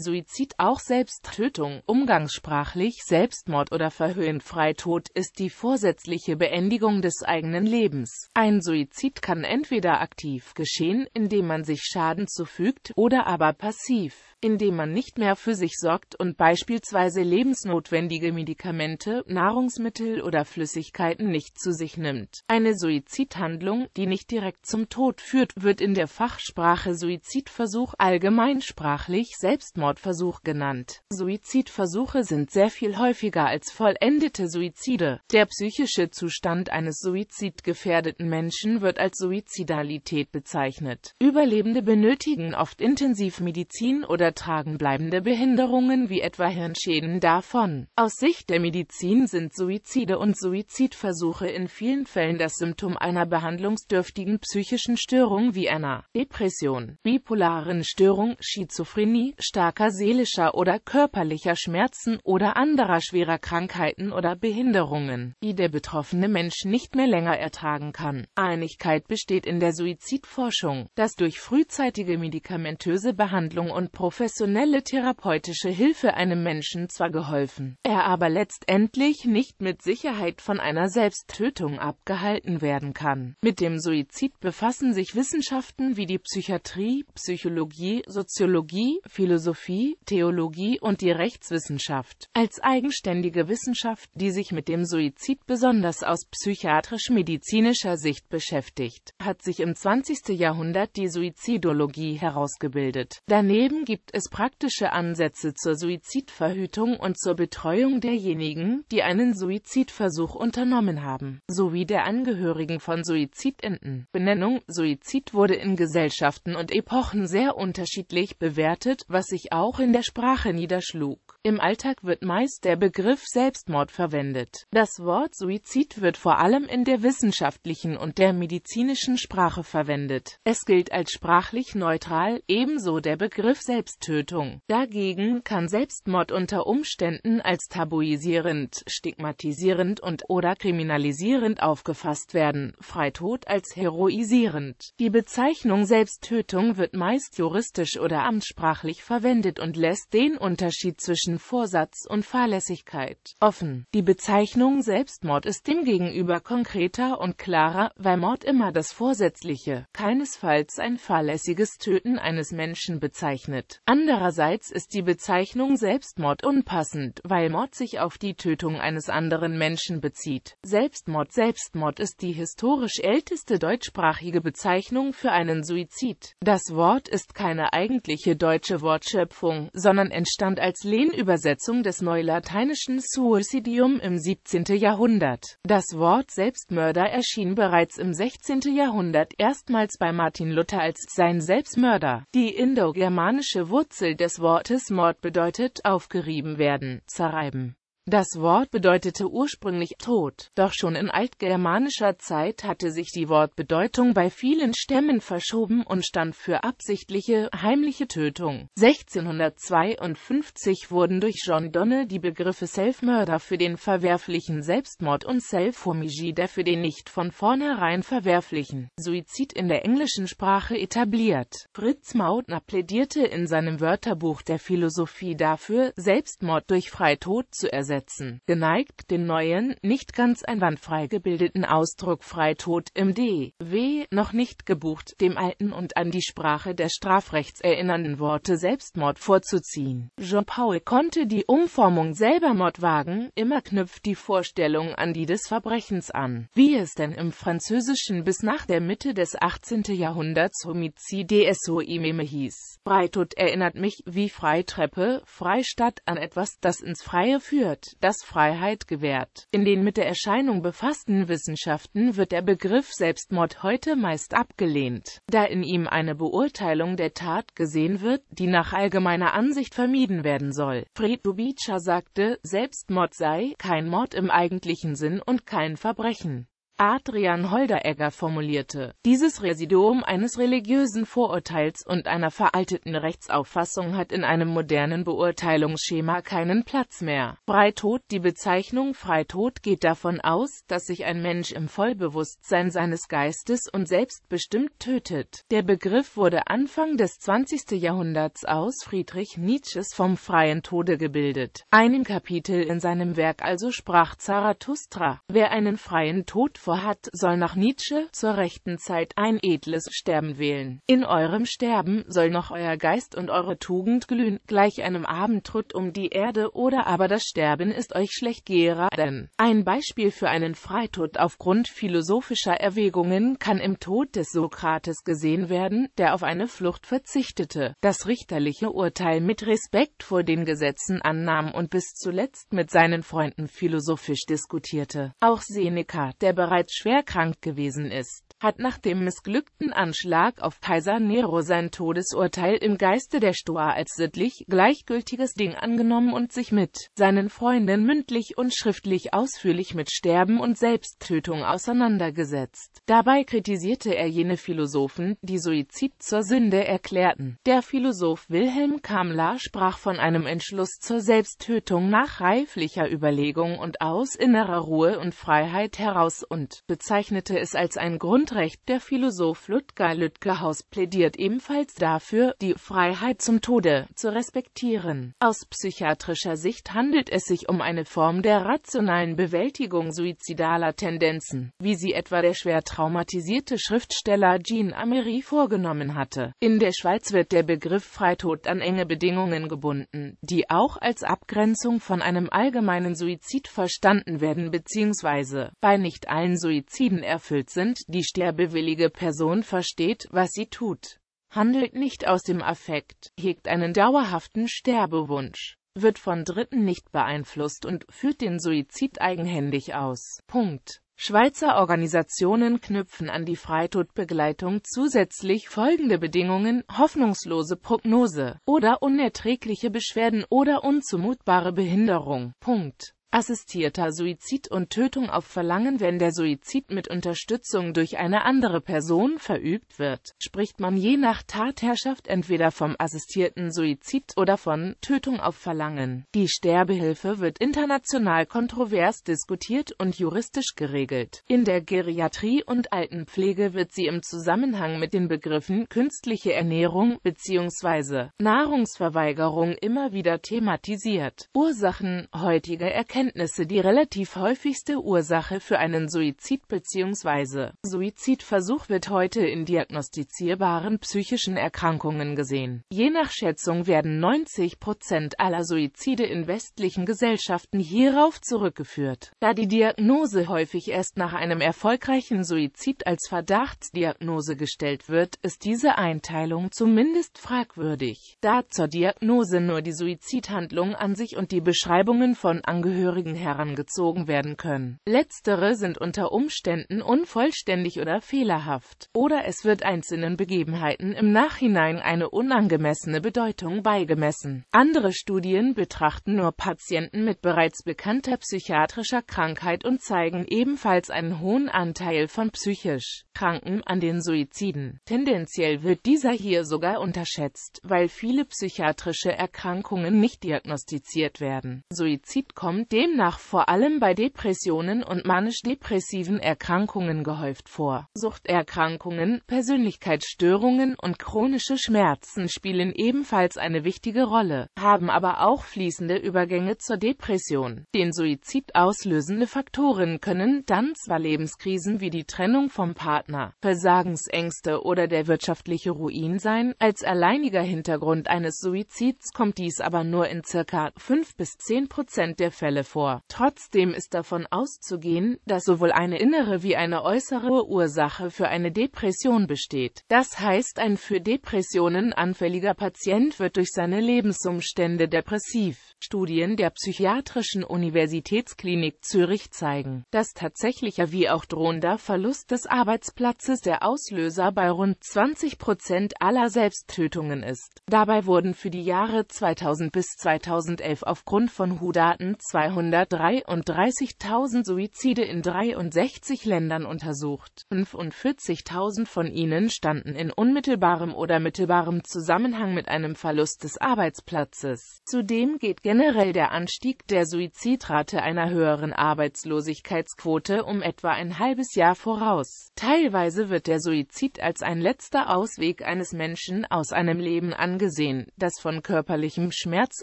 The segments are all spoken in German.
Suizid auch Selbsttötung, umgangssprachlich Selbstmord oder verhöhnfrei Tod ist die vorsätzliche Beendigung des eigenen Lebens. Ein Suizid kann entweder aktiv geschehen, indem man sich Schaden zufügt, oder aber passiv, indem man nicht mehr für sich sorgt und beispielsweise lebensnotwendige Medikamente, Nahrungsmittel oder Flüssigkeiten nicht zu sich nimmt. Eine Suizidhandlung, die nicht direkt zum Tod führt, wird in der Fachsprache Suizidversuch allgemeinsprachlich Selbstmord Selbstmordversuch genannt. Suizidversuche sind sehr viel häufiger als vollendete Suizide. Der psychische Zustand eines suizidgefährdeten Menschen wird als Suizidalität bezeichnet. Überlebende benötigen oft Intensivmedizin oder tragen bleibende Behinderungen wie etwa Hirnschäden davon. Aus Sicht der Medizin sind Suizide und Suizidversuche in vielen Fällen das Symptom einer behandlungsdürftigen psychischen Störung wie einer Depression, bipolaren Störung, Schizophrenie, stark starker seelischer oder körperlicher Schmerzen oder anderer schwerer Krankheiten oder Behinderungen, die der betroffene Mensch nicht mehr länger ertragen kann. Einigkeit besteht in der Suizidforschung, dass durch frühzeitige medikamentöse Behandlung und professionelle therapeutische Hilfe einem Menschen zwar geholfen, er aber letztendlich nicht mit Sicherheit von einer Selbsttötung abgehalten werden kann. Mit dem Suizid befassen sich Wissenschaften wie die Psychiatrie, Psychologie, Soziologie, Philosophie, Philosophie, Theologie und die Rechtswissenschaft als eigenständige Wissenschaft, die sich mit dem Suizid besonders aus psychiatrisch-medizinischer Sicht beschäftigt, hat sich im 20. Jahrhundert die Suizidologie herausgebildet. Daneben gibt es praktische Ansätze zur Suizidverhütung und zur Betreuung derjenigen, die einen Suizidversuch unternommen haben, sowie der Angehörigen von Suizidenten. Benennung Suizid wurde in Gesellschaften und Epochen sehr unterschiedlich bewertet, was sich auch auch in der Sprache niederschlug. Im Alltag wird meist der Begriff Selbstmord verwendet. Das Wort Suizid wird vor allem in der wissenschaftlichen und der medizinischen Sprache verwendet. Es gilt als sprachlich neutral, ebenso der Begriff Selbsttötung. Dagegen kann Selbstmord unter Umständen als tabuisierend, stigmatisierend und oder kriminalisierend aufgefasst werden, Freitod als heroisierend. Die Bezeichnung Selbsttötung wird meist juristisch oder amtssprachlich verwendet verwendet und lässt den Unterschied zwischen Vorsatz und Fahrlässigkeit offen. Die Bezeichnung Selbstmord ist demgegenüber konkreter und klarer, weil Mord immer das vorsätzliche, keinesfalls ein fahrlässiges Töten eines Menschen bezeichnet. Andererseits ist die Bezeichnung Selbstmord unpassend, weil Mord sich auf die Tötung eines anderen Menschen bezieht. Selbstmord Selbstmord ist die historisch älteste deutschsprachige Bezeichnung für einen Suizid. Das Wort ist keine eigentliche deutsche Wortschöpfung Schöpfung, sondern entstand als Lehnübersetzung des neulateinischen Suicidium im 17. Jahrhundert. Das Wort Selbstmörder erschien bereits im 16. Jahrhundert erstmals bei Martin Luther als sein Selbstmörder. Die indogermanische Wurzel des Wortes Mord bedeutet aufgerieben werden, zerreiben. Das Wort bedeutete ursprünglich Tod, doch schon in altgermanischer Zeit hatte sich die Wortbedeutung bei vielen Stämmen verschoben und stand für absichtliche, heimliche Tötung. 1652 wurden durch John Donne die Begriffe Selfmörder für den verwerflichen Selbstmord und Self-Homicide für den nicht von vornherein verwerflichen Suizid in der englischen Sprache etabliert. Fritz Mautner plädierte in seinem Wörterbuch der Philosophie dafür, Selbstmord durch Freitod zu ersetzen umsetzen, geneigt, den neuen, nicht ganz einwandfrei gebildeten Ausdruck Freitod im D. W. noch nicht gebucht, dem alten und an die Sprache der Strafrechts erinnernden Worte Selbstmord vorzuziehen. Jean-Paul konnte die Umformung Selbermord wagen, immer knüpft die Vorstellung an die des Verbrechens an. Wie es denn im Französischen bis nach der Mitte des 18. Jahrhunderts Homicide soimeme hieß. Freitod erinnert mich wie Freitreppe, Freistadt an etwas, das ins Freie führt das Freiheit gewährt. In den mit der Erscheinung befassten Wissenschaften wird der Begriff Selbstmord heute meist abgelehnt, da in ihm eine Beurteilung der Tat gesehen wird, die nach allgemeiner Ansicht vermieden werden soll. Fred Dubitscher sagte, Selbstmord sei kein Mord im eigentlichen Sinn und kein Verbrechen. Adrian Holderegger formulierte. Dieses Residuum eines religiösen Vorurteils und einer veralteten Rechtsauffassung hat in einem modernen Beurteilungsschema keinen Platz mehr. Freitod Die Bezeichnung Freitod geht davon aus, dass sich ein Mensch im Vollbewusstsein seines Geistes und selbstbestimmt tötet. Der Begriff wurde Anfang des 20. Jahrhunderts aus Friedrich Nietzsches vom freien Tode gebildet. Einem Kapitel in seinem Werk also sprach Zarathustra, wer einen freien Tod vorhat, soll nach Nietzsche zur rechten Zeit ein edles Sterben wählen. In eurem Sterben soll noch euer Geist und eure Tugend glühen, gleich einem Abendtrott um die Erde oder aber das Sterben ist euch schlechtgerer, denn ein Beispiel für einen Freitod aufgrund philosophischer Erwägungen kann im Tod des Sokrates gesehen werden, der auf eine Flucht verzichtete, das richterliche Urteil mit Respekt vor den Gesetzen annahm und bis zuletzt mit seinen Freunden philosophisch diskutierte. Auch Seneca, der bereits bereits schwer krank gewesen ist hat nach dem missglückten Anschlag auf Kaiser Nero sein Todesurteil im Geiste der Stoa als sittlich gleichgültiges Ding angenommen und sich mit seinen Freunden mündlich und schriftlich ausführlich mit Sterben und Selbsttötung auseinandergesetzt. Dabei kritisierte er jene Philosophen, die Suizid zur Sünde erklärten. Der Philosoph Wilhelm Kamler sprach von einem Entschluss zur Selbsttötung nach reiflicher Überlegung und aus innerer Ruhe und Freiheit heraus und bezeichnete es als ein Grund Grundrecht. Der Philosoph Ludger Lütkehaus plädiert ebenfalls dafür, die Freiheit zum Tode zu respektieren. Aus psychiatrischer Sicht handelt es sich um eine Form der rationalen Bewältigung suizidaler Tendenzen, wie sie etwa der schwer traumatisierte Schriftsteller Jean Amery vorgenommen hatte. In der Schweiz wird der Begriff Freitod an enge Bedingungen gebunden, die auch als Abgrenzung von einem allgemeinen Suizid verstanden werden bzw. bei nicht allen Suiziden erfüllt sind. Die gläubige Person versteht, was sie tut, handelt nicht aus dem Affekt, hegt einen dauerhaften Sterbewunsch, wird von Dritten nicht beeinflusst und führt den Suizid eigenhändig aus. Punkt. Schweizer Organisationen knüpfen an die Freitodbegleitung zusätzlich folgende Bedingungen, hoffnungslose Prognose oder unerträgliche Beschwerden oder unzumutbare Behinderung. Punkt. Assistierter Suizid und Tötung auf Verlangen Wenn der Suizid mit Unterstützung durch eine andere Person verübt wird, spricht man je nach Tatherrschaft entweder vom assistierten Suizid oder von Tötung auf Verlangen. Die Sterbehilfe wird international kontrovers diskutiert und juristisch geregelt. In der Geriatrie und Altenpflege wird sie im Zusammenhang mit den Begriffen künstliche Ernährung bzw. Nahrungsverweigerung immer wieder thematisiert. Ursachen, heutiger Erkenntnisse Erkenntnisse die relativ häufigste Ursache für einen Suizid bzw. Suizidversuch wird heute in diagnostizierbaren psychischen Erkrankungen gesehen. Je nach Schätzung werden 90 Prozent aller Suizide in westlichen Gesellschaften hierauf zurückgeführt. Da die Diagnose häufig erst nach einem erfolgreichen Suizid als Verdachtsdiagnose gestellt wird, ist diese Einteilung zumindest fragwürdig, da zur Diagnose nur die Suizidhandlung an sich und die Beschreibungen von Angehörigen Angehörigen herangezogen werden können. Letztere sind unter Umständen unvollständig oder fehlerhaft, oder es wird einzelnen Begebenheiten im Nachhinein eine unangemessene Bedeutung beigemessen. Andere Studien betrachten nur Patienten mit bereits bekannter psychiatrischer Krankheit und zeigen ebenfalls einen hohen Anteil von psychisch Kranken an den Suiziden. Tendenziell wird dieser hier sogar unterschätzt, weil viele psychiatrische Erkrankungen nicht diagnostiziert werden. Suizid kommt demnach vor allem bei Depressionen und manisch-depressiven Erkrankungen gehäuft vor. Suchterkrankungen, Persönlichkeitsstörungen und chronische Schmerzen spielen ebenfalls eine wichtige Rolle, haben aber auch fließende Übergänge zur Depression. Den Suizid auslösende Faktoren können dann zwar Lebenskrisen wie die Trennung vom Partner, Versagensängste oder der wirtschaftliche Ruin sein, als alleiniger Hintergrund eines Suizids kommt dies aber nur in ca. 5 bis 10 Prozent der Fälle vor. Trotzdem ist davon auszugehen, dass sowohl eine innere wie eine äußere Ursache für eine Depression besteht. Das heißt, ein für Depressionen anfälliger Patient wird durch seine Lebensumstände depressiv. Studien der Psychiatrischen Universitätsklinik Zürich zeigen, dass tatsächlicher wie auch drohender Verlust des Arbeitsplatzes der Auslöser bei rund 20 Prozent aller Selbsttötungen ist. Dabei wurden für die Jahre 2000 bis 2011 aufgrund von HU-Daten 200 133.000 Suizide in 63 Ländern untersucht. 45.000 von ihnen standen in unmittelbarem oder mittelbarem Zusammenhang mit einem Verlust des Arbeitsplatzes. Zudem geht generell der Anstieg der Suizidrate einer höheren Arbeitslosigkeitsquote um etwa ein halbes Jahr voraus. Teilweise wird der Suizid als ein letzter Ausweg eines Menschen aus einem Leben angesehen, das von körperlichem Schmerz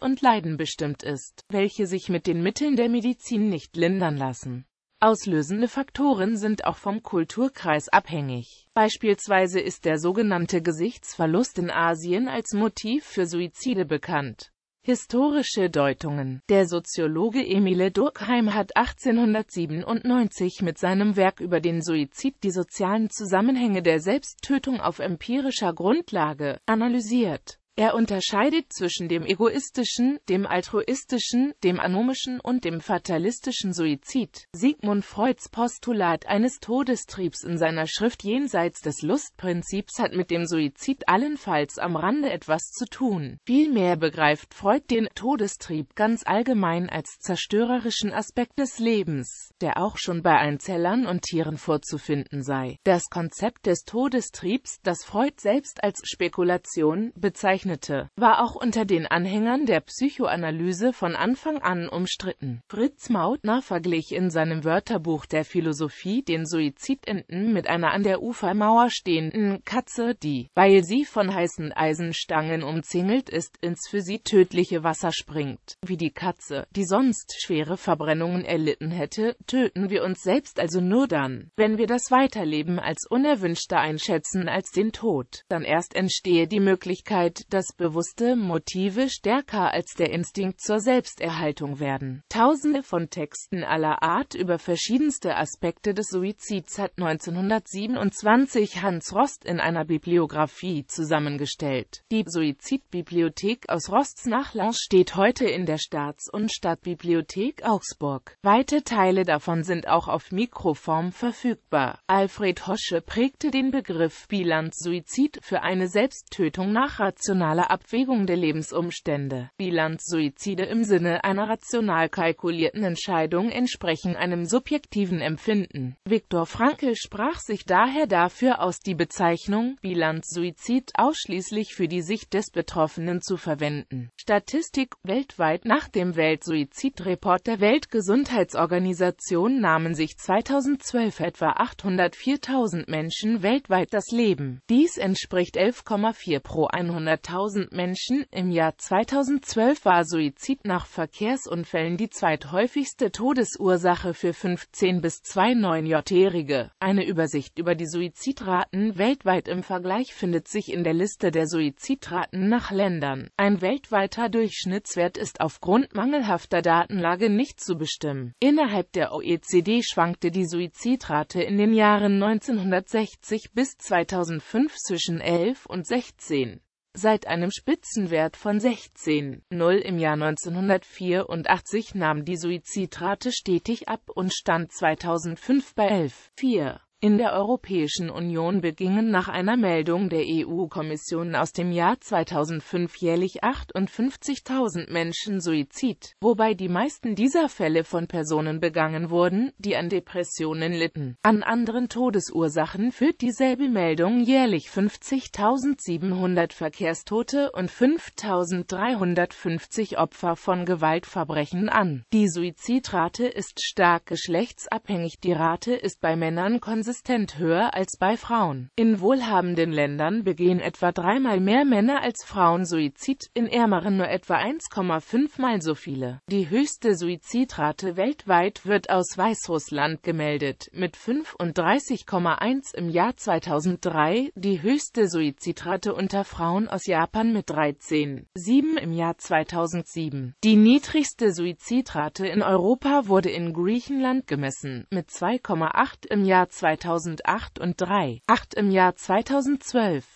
und Leiden bestimmt ist, welche sich mit den Mitteln Mitteln der Medizin nicht lindern lassen. Auslösende Faktoren sind auch vom Kulturkreis abhängig. Beispielsweise ist der sogenannte Gesichtsverlust in Asien als Motiv für Suizide bekannt. Historische Deutungen Der Soziologe Emile Durkheim hat 1897 mit seinem Werk über den Suizid die sozialen Zusammenhänge der Selbsttötung auf empirischer Grundlage analysiert er unterscheidet zwischen dem egoistischen, dem altruistischen, dem anomischen und dem fatalistischen Suizid. Sigmund Freuds Postulat eines Todestriebs in seiner Schrift Jenseits des Lustprinzips hat mit dem Suizid allenfalls am Rande etwas zu tun. Vielmehr begreift Freud den Todestrieb ganz allgemein als zerstörerischen Aspekt des Lebens, der auch schon bei Einzellern und Tieren vorzufinden sei. Das Konzept des Todestriebs, das Freud selbst als Spekulation bezeichnet, zeichnete, war auch unter den Anhängern der Psychoanalyse von Anfang an umstritten. Fritz Mautner verglich in seinem Wörterbuch der Philosophie den Suizidenten mit einer an der Ufermauer stehenden Katze, die, weil sie von heißen Eisenstangen umzingelt ist, ins für sie tödliche Wasser springt. Wie die Katze, die sonst schwere Verbrennungen erlitten hätte, töten wir uns selbst also nur dann, wenn wir das Weiterleben als unerwünschter einschätzen als den Tod. Dann erst entstehe die Möglichkeit, das bewusste Motive stärker als der Instinkt zur Selbsterhaltung werden. Tausende von Texten aller Art über verschiedenste Aspekte des Suizids hat 1927 Hans Rost in einer Bibliografie zusammengestellt. Die Suizidbibliothek aus Rosts Nachlass steht heute in der Staats- und Stadtbibliothek Augsburg. Weite Teile davon sind auch auf Mikroform verfügbar. Alfred Hosche prägte den Begriff Bilanzsuizid für eine Selbsttötung nach rational rationale Abwägung der Lebensumstände. Bilanzsuizide im Sinne einer rational kalkulierten Entscheidung entsprechen einem subjektiven Empfinden. Viktor Frankl sprach sich daher dafür aus, die Bezeichnung Bilanzsuizid ausschließlich für die Sicht des Betroffenen zu verwenden. Statistik weltweit nach dem Weltsuizidreport der Weltgesundheitsorganisation nahmen sich 2012 etwa 804.000 Menschen weltweit das Leben. Dies entspricht 11,4 pro 100.000 1000 Menschen. Im Jahr 2012 war Suizid nach Verkehrsunfällen die zweithäufigste Todesursache für 15- bis 29-Jährige. Eine Übersicht über die Suizidraten weltweit im Vergleich findet sich in der Liste der Suizidraten nach Ländern. Ein weltweiter Durchschnittswert ist aufgrund mangelhafter Datenlage nicht zu bestimmen. Innerhalb der OECD schwankte die Suizidrate in den Jahren 1960 bis 2005 zwischen 11 und 16. Seit einem Spitzenwert von 16,0 im Jahr 1984 nahm die Suizidrate stetig ab und stand 2005 bei 11,4 in der Europäischen Union begingen nach einer Meldung der EU-Kommission aus dem Jahr 2005 jährlich 58.000 Menschen Suizid, wobei die meisten dieser Fälle von Personen begangen wurden, die an Depressionen litten. An anderen Todesursachen führt dieselbe Meldung jährlich 50.700 Verkehrstote und 5.350 Opfer von Gewaltverbrechen an. Die Suizidrate ist stark geschlechtsabhängig, die Rate ist bei Männern konsistent konsistent höher als bei Frauen. In wohlhabenden Ländern begehen etwa dreimal mehr Männer als Frauen Suizid, in ärmeren nur etwa 1,5 mal so viele. Die höchste Suizidrate weltweit wird aus Weißrussland gemeldet, mit 35,1 im Jahr 2003, die höchste Suizidrate unter Frauen aus Japan mit 13,7 im Jahr 2007. Die niedrigste Suizidrate in Europa wurde in Griechenland gemessen, mit 2,8 im Jahr 2007. 2008 und 3, 8 im Jahr 2012.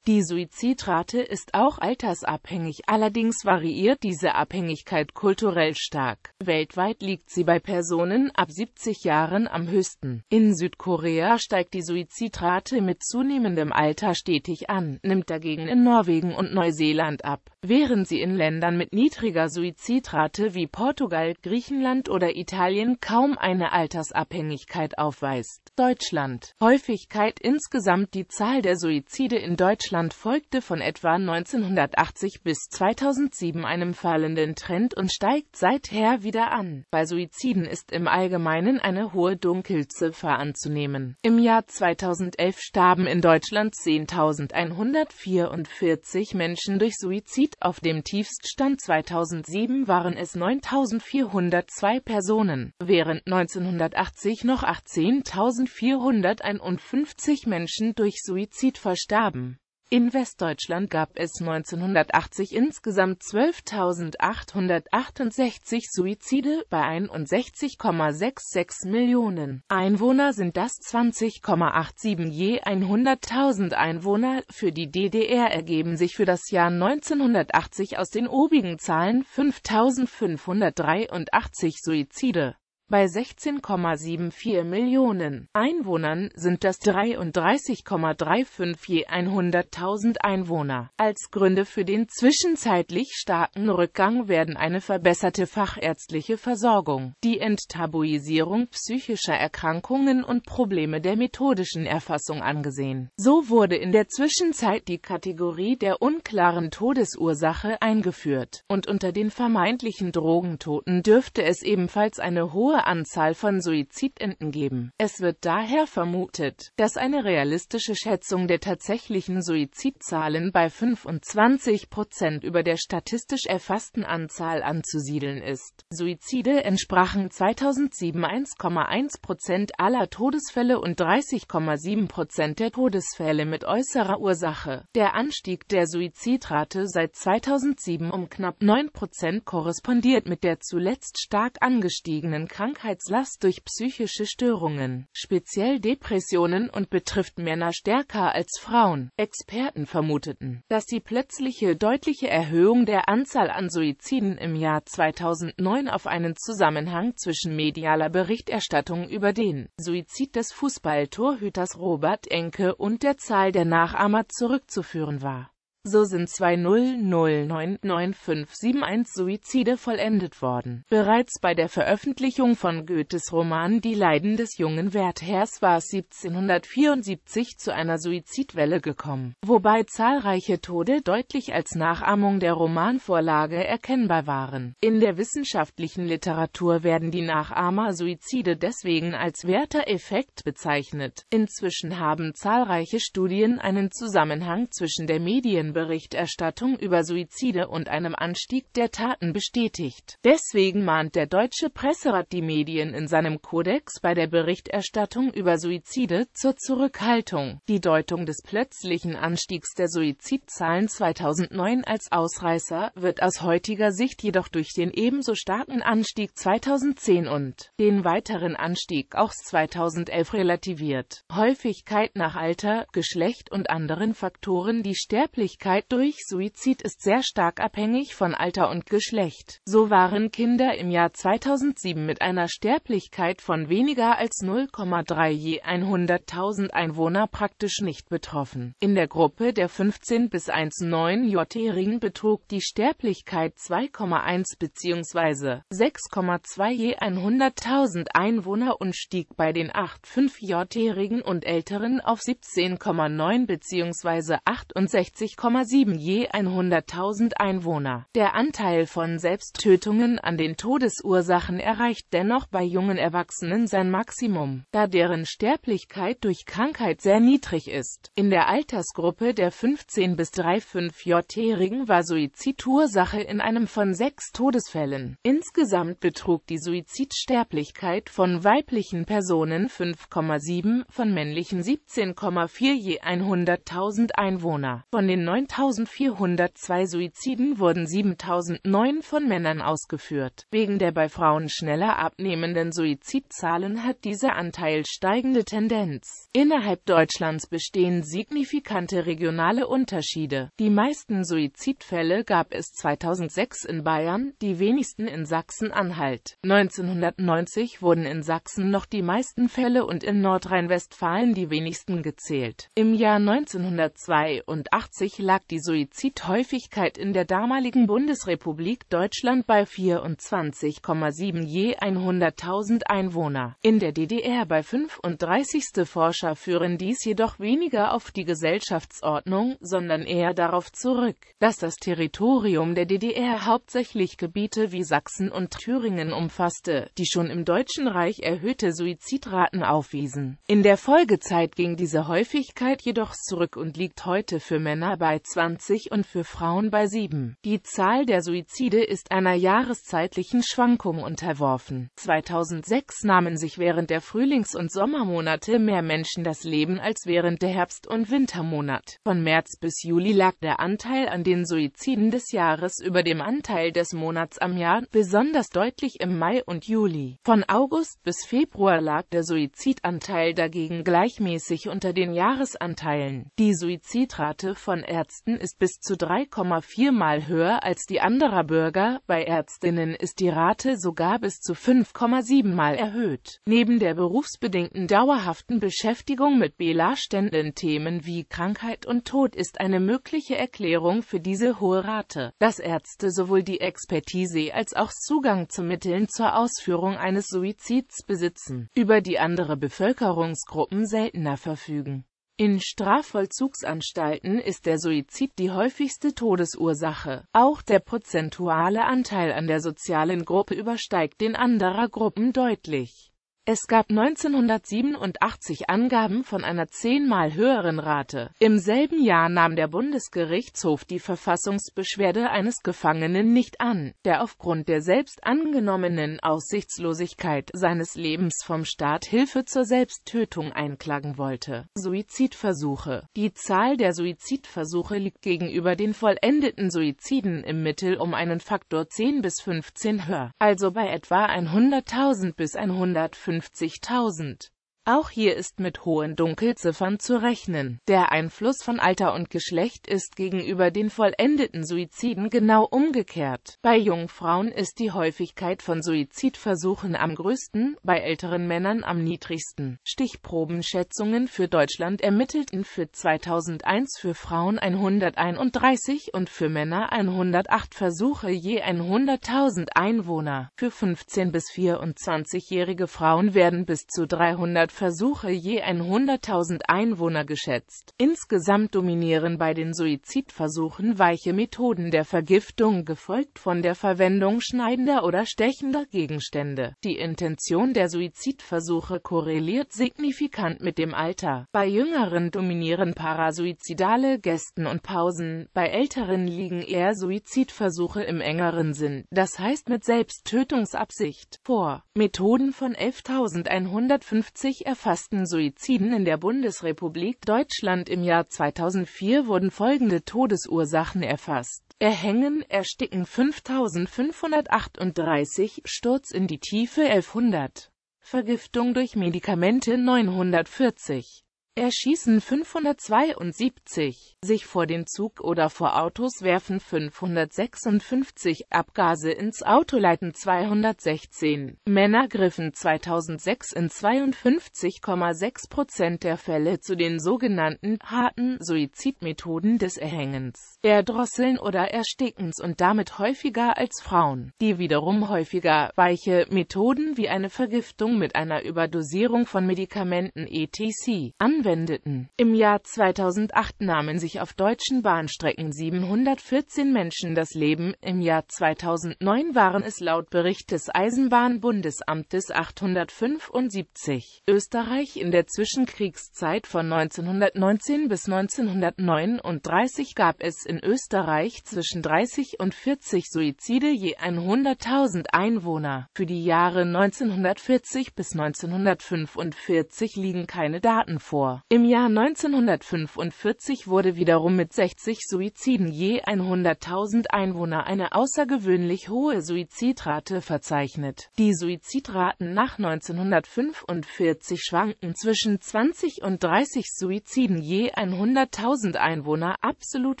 Die Suizidrate ist auch altersabhängig, allerdings variiert diese Abhängigkeit kulturell stark. Weltweit liegt sie bei Personen ab 70 Jahren am höchsten. In Südkorea steigt die Suizidrate mit zunehmendem Alter stetig an, nimmt dagegen in Norwegen und Neuseeland ab. Während sie in Ländern mit niedriger Suizidrate wie Portugal, Griechenland oder Italien kaum eine Altersabhängigkeit aufweist. Deutschland Häufigkeit insgesamt Die Zahl der Suizide in Deutschland Deutschland folgte von etwa 1980 bis 2007 einem fallenden Trend und steigt seither wieder an. Bei Suiziden ist im Allgemeinen eine hohe Dunkelziffer anzunehmen. Im Jahr 2011 starben in Deutschland 10.144 Menschen durch Suizid, auf dem Tiefststand 2007 waren es 9.402 Personen, während 1980 noch 18.451 Menschen durch Suizid verstarben. In Westdeutschland gab es 1980 insgesamt 12.868 Suizide, bei 61,66 Millionen Einwohner sind das 20,87 je 100.000 Einwohner. Für die DDR ergeben sich für das Jahr 1980 aus den obigen Zahlen 5.583 Suizide bei 16,74 Millionen Einwohnern sind das 33,35 je 100.000 Einwohner. Als Gründe für den zwischenzeitlich starken Rückgang werden eine verbesserte fachärztliche Versorgung, die Enttabuisierung psychischer Erkrankungen und Probleme der methodischen Erfassung angesehen. So wurde in der Zwischenzeit die Kategorie der unklaren Todesursache eingeführt, und unter den vermeintlichen Drogentoten dürfte es ebenfalls eine hohe hohe Anzahl von Suizidenden geben. Es wird daher vermutet, dass eine realistische Schätzung der tatsächlichen Suizidzahlen bei 25 Prozent über der statistisch erfassten Anzahl anzusiedeln ist. Suizide entsprachen 2007 1,1 Prozent aller Todesfälle und 30,7 Prozent der Todesfälle mit äußerer Ursache. Der Anstieg der Suizidrate seit 2007 um knapp 9 Prozent korrespondiert mit der zuletzt stark angestiegenen Krankheit Krankheitslast durch psychische Störungen, speziell Depressionen und betrifft Männer stärker als Frauen. Experten vermuteten, dass die plötzliche deutliche Erhöhung der Anzahl an Suiziden im Jahr 2009 auf einen Zusammenhang zwischen medialer Berichterstattung über den Suizid des Fußballtorhüters Robert Enke und der Zahl der Nachahmer zurückzuführen war so sind 2009957 Suizide vollendet worden. Bereits bei der Veröffentlichung von Goethes Roman Die Leiden des jungen Wertherrs war es 1774 zu einer Suizidwelle gekommen, wobei zahlreiche Tode deutlich als Nachahmung der Romanvorlage erkennbar waren. In der wissenschaftlichen Literatur werden die Nachahmer-Suizide deswegen als Werther-Effekt bezeichnet. Inzwischen haben zahlreiche Studien einen Zusammenhang zwischen der Medien Berichterstattung über Suizide und einem Anstieg der Taten bestätigt. Deswegen mahnt der deutsche Presserat die Medien in seinem Kodex bei der Berichterstattung über Suizide zur Zurückhaltung. Die Deutung des plötzlichen Anstiegs der Suizidzahlen 2009 als Ausreißer wird aus heutiger Sicht jedoch durch den ebenso starken Anstieg 2010 und den weiteren Anstieg auch 2011 relativiert. Häufigkeit nach Alter, Geschlecht und anderen Faktoren die Sterblichkeit Sterblichkeit durch Suizid ist sehr stark abhängig von Alter und Geschlecht. So waren Kinder im Jahr 2007 mit einer Sterblichkeit von weniger als 0,3 je 100.000 Einwohner praktisch nicht betroffen. In der Gruppe der 15- bis 19-Jährigen j betrug die Sterblichkeit 2,1 bzw. 6,2 je 100.000 Einwohner und stieg bei den 8,5 j jährigen und Älteren auf 17,9 bzw. 68,0. 1,7 je 100.000 Einwohner. Der Anteil von Selbsttötungen an den Todesursachen erreicht dennoch bei jungen Erwachsenen sein Maximum, da deren Sterblichkeit durch Krankheit sehr niedrig ist. In der Altersgruppe der 15- bis 35-Jährigen war Suizidursache in einem von sechs Todesfällen. Insgesamt betrug die Suizidsterblichkeit von weiblichen Personen 5,7, von männlichen 17,4 je 100.000 Einwohner. Von den 9402 Suiziden wurden 7009 von Männern ausgeführt. Wegen der bei Frauen schneller abnehmenden Suizidzahlen hat dieser Anteil steigende Tendenz. Innerhalb Deutschlands bestehen signifikante regionale Unterschiede. Die meisten Suizidfälle gab es 2006 in Bayern, die wenigsten in Sachsen-Anhalt. 1990 wurden in Sachsen noch die meisten Fälle und in Nordrhein-Westfalen die wenigsten gezählt. Im Jahr 1982 lag die Suizidhäufigkeit in der damaligen Bundesrepublik Deutschland bei 24,7 je 100.000 Einwohner, in der DDR bei 35. Forscher führen dies jedoch weniger auf die Gesellschaftsordnung, sondern eher darauf zurück, dass das Territorium der DDR hauptsächlich Gebiete wie Sachsen und Thüringen umfasste, die schon im Deutschen Reich erhöhte Suizidraten aufwiesen. In der Folgezeit ging diese Häufigkeit jedoch zurück und liegt heute für Männer bei bei 20 und für Frauen bei 7. Die Zahl der Suizide ist einer jahreszeitlichen Schwankung unterworfen. 2006 nahmen sich während der Frühlings- und Sommermonate mehr Menschen das Leben als während der Herbst- und Wintermonat. Von März bis Juli lag der Anteil an den Suiziden des Jahres über dem Anteil des Monats am Jahr, besonders deutlich im Mai und Juli. Von August bis Februar lag der Suizidanteil dagegen gleichmäßig unter den Jahresanteilen. Die Suizidrate von R Ärzten ist bis zu 3,4 Mal höher als die anderer Bürger, bei Ärztinnen ist die Rate sogar bis zu 5,7 Mal erhöht. Neben der berufsbedingten dauerhaften Beschäftigung mit belastenden Themen wie Krankheit und Tod ist eine mögliche Erklärung für diese hohe Rate, dass Ärzte sowohl die Expertise als auch Zugang zu Mitteln zur Ausführung eines Suizids besitzen, über die andere Bevölkerungsgruppen seltener verfügen. In Strafvollzugsanstalten ist der Suizid die häufigste Todesursache. Auch der prozentuale Anteil an der sozialen Gruppe übersteigt den anderer Gruppen deutlich es gab 1987 Angaben von einer zehnmal höheren Rate. Im selben Jahr nahm der Bundesgerichtshof die Verfassungsbeschwerde eines Gefangenen nicht an, der aufgrund der selbst angenommenen Aussichtslosigkeit seines Lebens vom Staat Hilfe zur Selbsttötung einklagen wollte. Suizidversuche Die Zahl der Suizidversuche liegt gegenüber den vollendeten Suiziden im Mittel um einen Faktor 10 bis 15 höher, also bei etwa 100.000 bis 150. 50.000. Auch hier ist mit hohen Dunkelziffern zu rechnen. Der Einfluss von Alter und Geschlecht ist gegenüber den vollendeten Suiziden genau umgekehrt. Bei jungen Frauen ist die Häufigkeit von Suizidversuchen am größten, bei älteren Männern am niedrigsten. Stichprobenschätzungen für Deutschland ermittelten für 2001 für Frauen 131 und für Männer 108 Versuche je 100.000 Einwohner. Für 15- bis 24-jährige Frauen werden bis zu 300 Versuche je 100.000 Einwohner geschätzt. Insgesamt dominieren bei den Suizidversuchen weiche Methoden der Vergiftung, gefolgt von der Verwendung schneidender oder stechender Gegenstände. Die Intention der Suizidversuche korreliert signifikant mit dem Alter. Bei Jüngeren dominieren parasuizidale Gesten und Pausen, bei Älteren liegen eher Suizidversuche im engeren Sinn, das heißt mit Selbsttötungsabsicht, vor. Methoden von 11.150 20 erfassten Suiziden in der Bundesrepublik Deutschland im Jahr 2004 wurden folgende Todesursachen erfasst. Erhängen, Ersticken 5538, Sturz in die Tiefe 1100, Vergiftung durch Medikamente 940. Erschießen 572, sich vor den Zug oder vor Autos werfen 556, Abgase ins Auto leiten 216. Männer griffen 2006 in 52,6 Prozent der Fälle zu den sogenannten harten Suizidmethoden des Erhängens, Erdrosseln oder Erstickens und damit häufiger als Frauen, die wiederum häufiger weiche Methoden wie eine Vergiftung mit einer Überdosierung von Medikamenten etc. anwenden verwendeten. Im Jahr 2008 nahmen sich auf deutschen Bahnstrecken 714 Menschen das Leben, im Jahr 2009 waren es laut Bericht des Eisenbahnbundesamtes 875. Österreich in der Zwischenkriegszeit von 1919 bis 1939 gab es in Österreich zwischen 30 und 40 Suizide je 100.000 Einwohner. Für die Jahre 1940 bis 1945 liegen keine Daten vor. Im Jahr 1945 wurde wiederum mit 60 Suiziden je 100.000 Einwohner eine außergewöhnlich hohe Suizidrate verzeichnet. Die Suizidraten nach 1945 schwanken zwischen 20 und 30 Suiziden je 100.000 Einwohner, absolut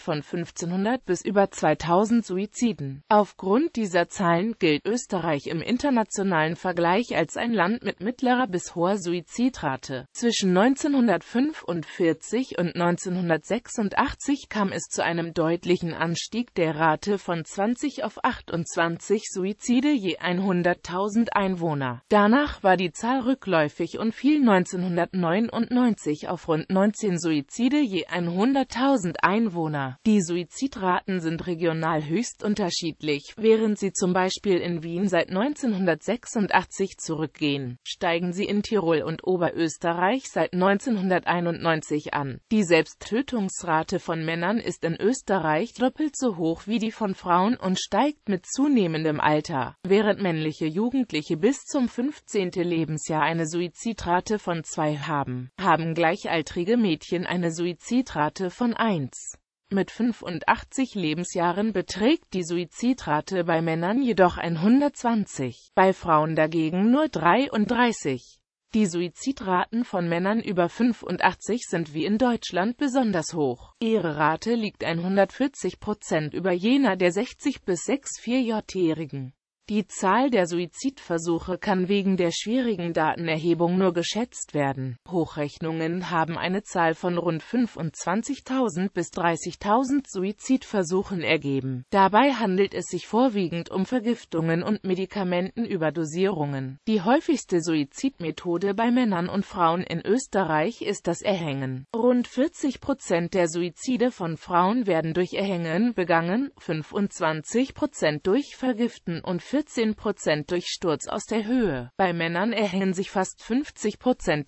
von 1500 bis über 2000 Suiziden. Aufgrund dieser Zahlen gilt Österreich im internationalen Vergleich als ein Land mit mittlerer bis hoher Suizidrate. Zwischen 19 1945 und 1986 kam es zu einem deutlichen Anstieg der Rate von 20 auf 28 Suizide je 100.000 Einwohner. Danach war die Zahl rückläufig und fiel 1999 auf rund 19 Suizide je 100.000 Einwohner. Die Suizidraten sind regional höchst unterschiedlich, während sie zum Beispiel in Wien seit 1986 zurückgehen, steigen sie in Tirol und Oberösterreich seit 19 1991 an. Die Selbsttötungsrate von Männern ist in Österreich doppelt so hoch wie die von Frauen und steigt mit zunehmendem Alter. Während männliche Jugendliche bis zum 15. Lebensjahr eine Suizidrate von 2 haben, haben gleichaltrige Mädchen eine Suizidrate von 1. Mit 85 Lebensjahren beträgt die Suizidrate bei Männern jedoch 120, bei Frauen dagegen nur 33. Die Suizidraten von Männern über 85 sind wie in Deutschland besonders hoch. Ihre Rate liegt 140 Prozent über jener der 60- bis 64-Jährigen die Zahl der Suizidversuche kann wegen der schwierigen Datenerhebung nur geschätzt werden. Hochrechnungen haben eine Zahl von rund 25.000 bis 30.000 Suizidversuchen ergeben. Dabei handelt es sich vorwiegend um Vergiftungen und Medikamentenüberdosierungen. Die häufigste Suizidmethode bei Männern und Frauen in Österreich ist das Erhängen. Rund 40 Prozent der Suizide von Frauen werden durch Erhängen begangen, 25 Prozent durch Vergiften und 40 14 durch Sturz aus der Höhe. Bei Männern erhängen sich fast 50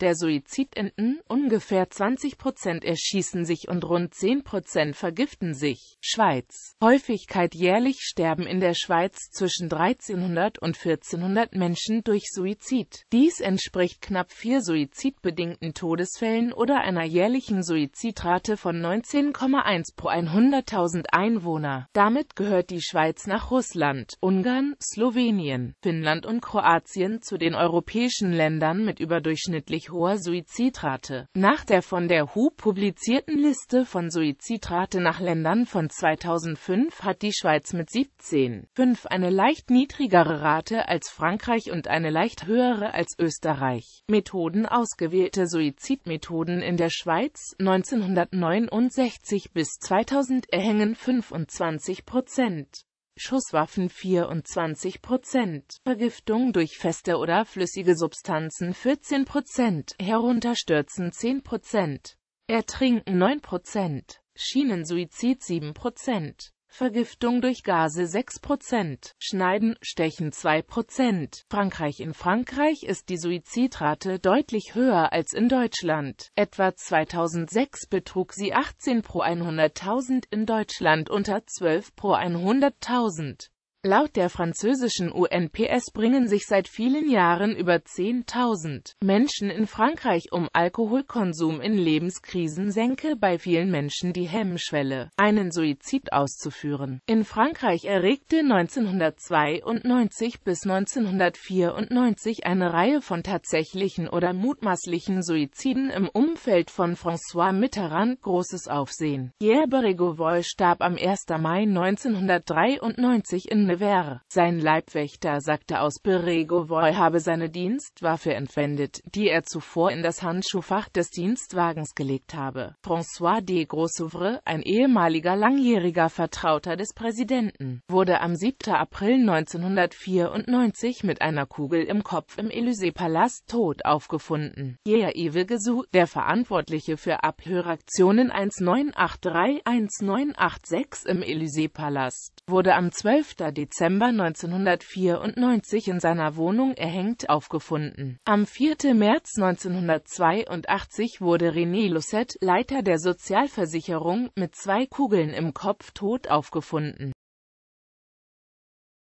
der Suizidenden, ungefähr 20 erschießen sich und rund 10 vergiften sich. Schweiz. Häufigkeit jährlich sterben in der Schweiz zwischen 1300 und 1400 Menschen durch Suizid. Dies entspricht knapp vier suizidbedingten Todesfällen oder einer jährlichen Suizidrate von 19,1 pro 100.000 Einwohner. Damit gehört die Schweiz nach Russland, Ungarn, Slowenien, Slowenien, Finnland und Kroatien zu den europäischen Ländern mit überdurchschnittlich hoher Suizidrate. Nach der von der WHO publizierten Liste von Suizidrate nach Ländern von 2005 hat die Schweiz mit 17,5 eine leicht niedrigere Rate als Frankreich und eine leicht höhere als Österreich. Methoden Ausgewählte Suizidmethoden in der Schweiz 1969 bis 2000 erhängen 25 Prozent. Schusswaffen 24 Prozent, Vergiftung durch feste oder flüssige Substanzen 14 Prozent, Herunterstürzen 10 Prozent, Ertrinken 9 Prozent, Schienensuizid 7 Prozent Vergiftung durch Gase 6%, Schneiden, Stechen 2%. Frankreich In Frankreich ist die Suizidrate deutlich höher als in Deutschland. Etwa 2006 betrug sie 18 pro 100.000, in Deutschland unter 12 pro 100.000 Laut der französischen UNPS bringen sich seit vielen Jahren über 10.000 Menschen in Frankreich um Alkoholkonsum in Lebenskrisen senke bei vielen Menschen die Hemmschwelle, einen Suizid auszuführen. In Frankreich erregte 1992 bis 1994 eine Reihe von tatsächlichen oder mutmaßlichen Suiziden im Umfeld von François Mitterrand großes Aufsehen. Pierre Bérégovoy starb am 1. Mai 1993 in Genever, sein Leibwächter, sagte aus Beregovoy habe seine Dienstwaffe entwendet, die er zuvor in das Handschuhfach des Dienstwagens gelegt habe. François de Grossouvre, ein ehemaliger langjähriger Vertrauter des Präsidenten, wurde am 7. April 1994 mit einer Kugel im Kopf im Élysée-Palast tot aufgefunden. Jeher Iwe Gesu, der Verantwortliche für Abhöraktionen 1983-1986 im Élysée-Palast, wurde am 12. Dezember 1994 in seiner Wohnung erhängt aufgefunden. Am 4. März 1982 wurde René Lusset, Leiter der Sozialversicherung, mit zwei Kugeln im Kopf tot aufgefunden